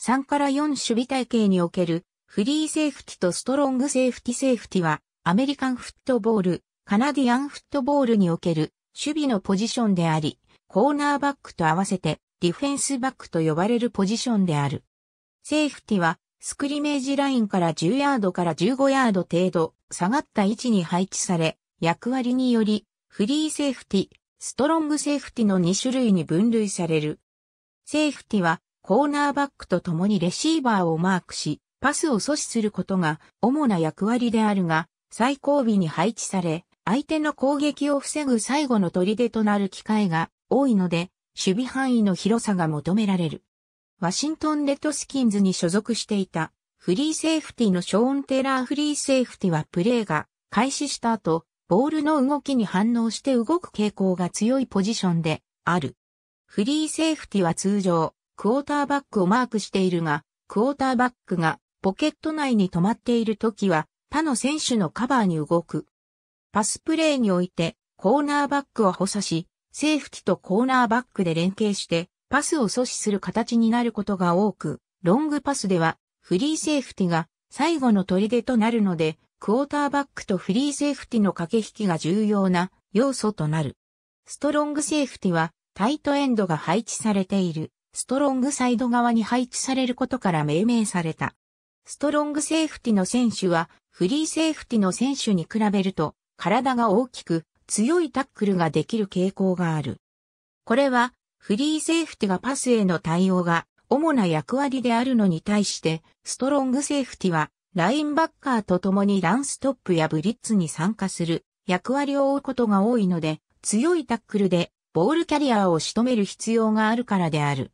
3から4守備体系におけるフリーセーフティとストロングセーフティセーフティはアメリカンフットボール、カナディアンフットボールにおける守備のポジションであり、コーナーバックと合わせてディフェンスバックと呼ばれるポジションである。セーフティはスクリメージラインから10ヤードから15ヤード程度下がった位置に配置され、役割によりフリーセーフティ、ストロングセーフティの2種類に分類される。セーフティはコーナーバックと共にレシーバーをマークし、パスを阻止することが主な役割であるが、最後尾に配置され、相手の攻撃を防ぐ最後の砦となる機会が多いので、守備範囲の広さが求められる。ワシントン・レッドスキンズに所属していたフリーセーフティのショーン・テラーフリーセーフティはプレーが開始した後、ボールの動きに反応して動く傾向が強いポジションである。フリーセーフティは通常、クォーターバックをマークしているが、クォーターバックがポケット内に止まっている時は他の選手のカバーに動く。パスプレーにおいてコーナーバックを補佐し、セーフティとコーナーバックで連携してパスを阻止する形になることが多く、ロングパスではフリーセーフティが最後の砦となるので、クォーターバックとフリーセーフティの駆け引きが重要な要素となる。ストロングセーフティはタイトエンドが配置されている。ストロングサイド側に配置されることから命名された。ストロングセーフティの選手は、フリーセーフティの選手に比べると、体が大きく、強いタックルができる傾向がある。これは、フリーセーフティがパスへの対応が、主な役割であるのに対して、ストロングセーフティは、ラインバッカーと共にランストップやブリッツに参加する役割を負うことが多いので、強いタックルでボールキャリアを仕留める必要があるからである。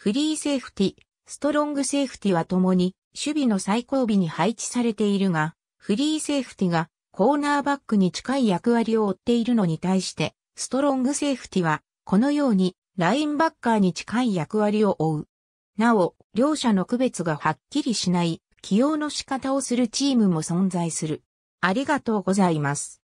フリーセーフティ、ストロングセーフティは共に守備の最後尾に配置されているが、フリーセーフティがコーナーバックに近い役割を負っているのに対して、ストロングセーフティはこのようにラインバッカーに近い役割を負う。なお、両者の区別がはっきりしない起用の仕方をするチームも存在する。ありがとうございます。